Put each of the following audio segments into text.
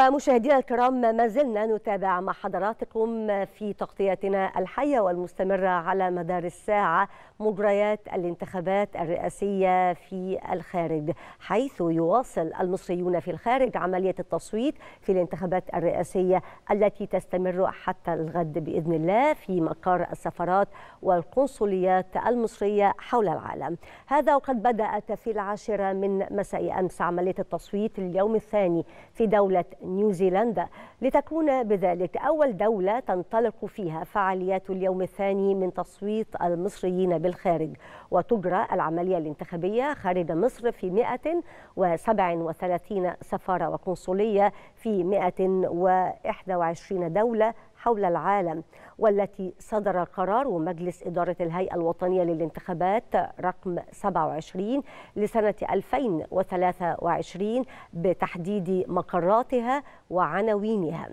مشاهدينا الكرام ما زلنا نتابع مع حضراتكم في تغطيتنا الحية والمستمرة على مدار الساعة مجريات الانتخابات الرئاسية في الخارج حيث يواصل المصريون في الخارج عملية التصويت في الانتخابات الرئاسية التي تستمر حتى الغد بإذن الله في مقر السفارات والقنصليات المصرية حول العالم هذا وقد بدأت في العاشرة من مساء أمس عملية التصويت اليوم الثاني في دولة نيوزيلندا لتكون بذلك أول دولة تنطلق فيها فعاليات اليوم الثاني من تصويت المصريين بالخارج وتجرى العملية الانتخابية خارج مصر في 137 سفارة وقنصلية في 121 دولة حول العالم والتي صدر قرار مجلس إدارة الهيئة الوطنية للانتخابات رقم 27 لسنة 2023 بتحديد مقراتها وعناوينها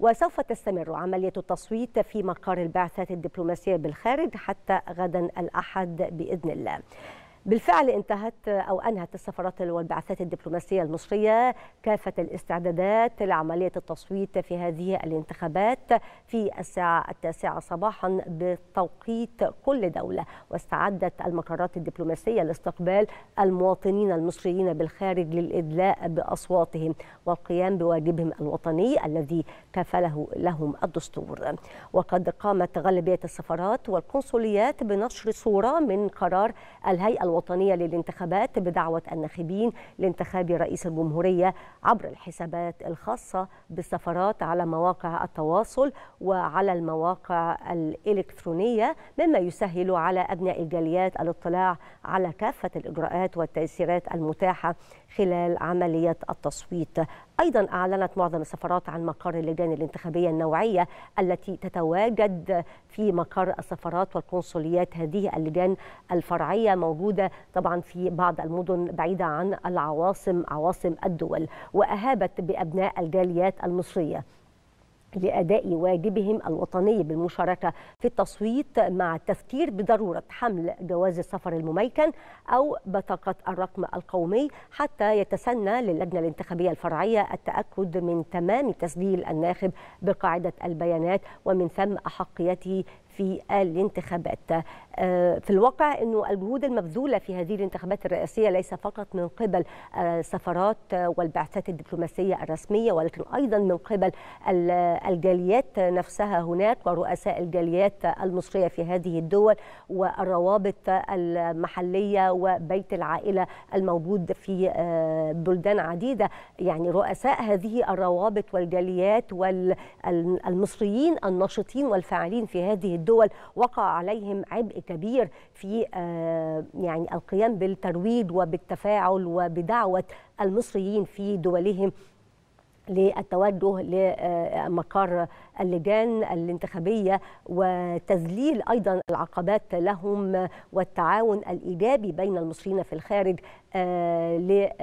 وسوف تستمر عملية التصويت في مقر البعثات الدبلوماسية بالخارج حتى غدا الأحد بإذن الله بالفعل انتهت أو أنهت السفارات والبعثات الدبلوماسية المصرية كافة الاستعدادات لعملية التصويت في هذه الانتخابات في الساعة التاسعة صباحا بتوقيت كل دولة واستعدت المقرات الدبلوماسية لاستقبال المواطنين المصريين بالخارج للإدلاء بأصواتهم والقيام بواجبهم الوطني الذي كفله لهم الدستور وقد قامت غالبية السفارات والقنصليات بنشر صورة من قرار الهيئة الوطنية للانتخابات بدعوة الناخبين لانتخاب رئيس الجمهورية عبر الحسابات الخاصة بالسفارات على مواقع التواصل وعلى المواقع الإلكترونية مما يسهل على أبناء الجاليات الاطلاع على كافة الإجراءات والتأثيرات المتاحة خلال عملية التصويت أيضا أعلنت معظم السفارات عن مقر اللجان الانتخابية النوعية التي تتواجد في مقر السفارات والقنصليات هذه اللجان الفرعية موجودة طبعا في بعض المدن بعيدة عن العواصم عواصم الدول وأهابت بأبناء الجاليات المصرية لأداء واجبهم الوطني بالمشاركة في التصويت مع التذكير بضرورة حمل جواز السفر المميكن أو بطاقة الرقم القومي حتى يتسنى للجنة الانتخابية الفرعية التأكد من تمام تسجيل الناخب بقاعدة البيانات ومن ثم أحقيته في الانتخابات آه، في الواقع أنه الجهود المبذولة في هذه الانتخابات الرئاسية ليس فقط من قبل آه، السفارات آه، والبعثات الدبلوماسية الرسمية ولكن أيضا من قبل الجاليات نفسها هناك ورؤساء الجاليات المصرية في هذه الدول والروابط المحلية وبيت العائلة الموجود في بلدان عديدة يعني رؤساء هذه الروابط والجاليات والمصريين الناشطين والفاعلين في هذه الدول الدول وقع عليهم عبء كبير في آه، يعني القيام بالترويج وبالتفاعل وبدعوة المصريين في دولهم للتوجه لمقر اللجان الانتخابيه وتذليل ايضا العقبات لهم والتعاون الايجابي بين المصريين في الخارج آه، لكي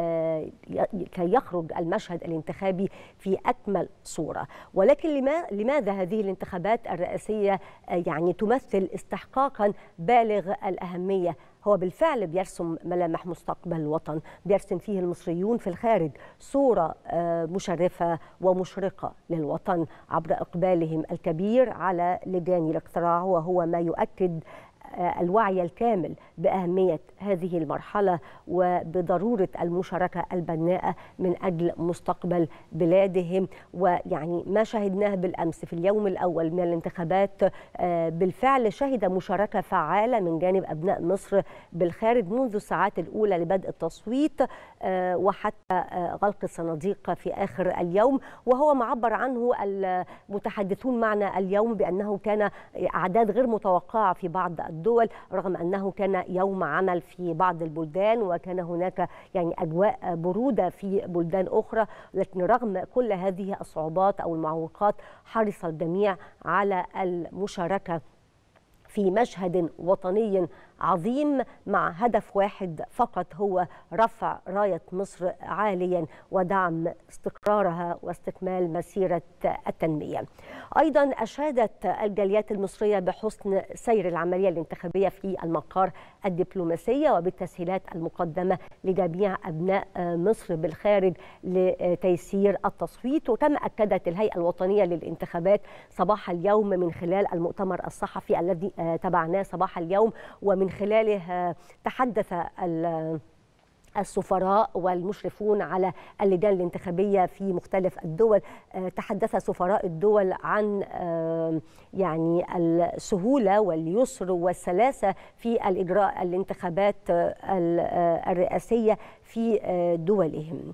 آه، يخرج المشهد الانتخابي في اكمل صوره ولكن لماذا هذه الانتخابات الرئاسيه آه، يعني تمثل استحقاقا بالغ الاهميه هو بالفعل بيرسم ملامح مستقبل الوطن بيرسم فيه المصريون في الخارج صورة آه، مشرفة ومشرقة للوطن عبر إقبالهم الكبير على لجان الاقتراع وهو ما يؤكد الوعي الكامل بأهمية هذه المرحلة وبضرورة المشاركة البناءة من أجل مستقبل بلادهم ويعني ما شهدناه بالأمس في اليوم الأول من الانتخابات آه، بالفعل شهد مشاركة فعالة من جانب أبناء مصر بالخارج منذ الساعات الأولى لبدء التصويت آه، وحتى آه، غلق الصناديق في آخر اليوم وهو معبر عنه المتحدثون معنا اليوم بأنه كان أعداد غير متوقعة في بعض الدول الدول رغم أنه كان يوم عمل في بعض البلدان وكان هناك يعني أجواء برودة في بلدان أخرى لكن رغم كل هذه الصعوبات أو المعوقات حرص الجميع على المشاركة في مشهد وطني عظيم مع هدف واحد فقط هو رفع راية مصر عاليا ودعم استقرارها واستكمال مسيرة التنمية أيضا أشادت الجاليات المصرية بحسن سير العملية الانتخابية في المقار الدبلوماسية وبالتسهيلات المقدمة لجميع أبناء مصر بالخارج لتيسير التصويت وكما أكدت الهيئة الوطنية للانتخابات صباح اليوم من خلال المؤتمر الصحفي الذي آه، تابعناه صباح اليوم ومن خلاله آه، تحدث السفراء والمشرفون على اللجان الانتخابيه في مختلف الدول آه، تحدث سفراء الدول عن يعني السهوله واليسر والسلاسه في الاجراء الانتخابات الرئاسيه في دولهم